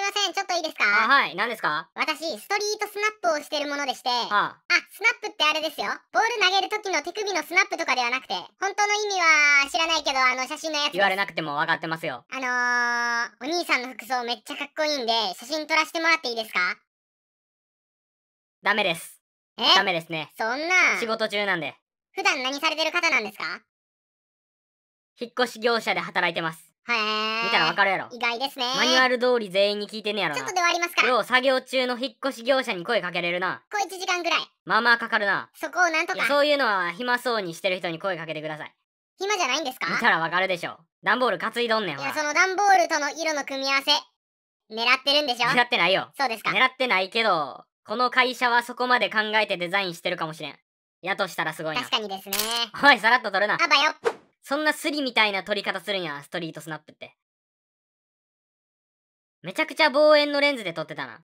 いません、ちょっといいですかはい、何ですか私、ストリートスナップをしてるものでして、あスナップってあれですよ。ボール投げる時の手首のスナップとかではなくて、本当の意味は知らないけど、あの写真のやつ言われなくても分かってますよ。あのー、お兄さんの服装めっちゃかっこいいんで、写真撮らせてもらっていいですかダメです。えダメですね。そんな。仕事中なんで。普段何されてる方なんですか引っ越し業者で働いてます。は見たらわかるやろ。意外ですね。マニュアル通り全員に聞いてんねやろちょっとで終わりますか。よう作業中の引っ越し業者に声かけれるな。小1時間ぐらい。まあまあかかるな。そこをなんとか。そういうのは暇そうにしてる人に声かけてください。暇じゃないんですか見たらわかるでしょ。段ボール担いどんねん。いや、その段ボールとの色の組み合わせ、狙ってるんでしょ狙ってないよ。そうですか。狙ってないけど、この会社はそこまで考えてデザインしてるかもしれん。やとしたらすごいな。確かにですね。おい、さらっと取るな。あばよ。そんなスリみたいな取り方するんや、ストリートスナップって。めちゃくちゃ望遠のレンズで撮ってたな。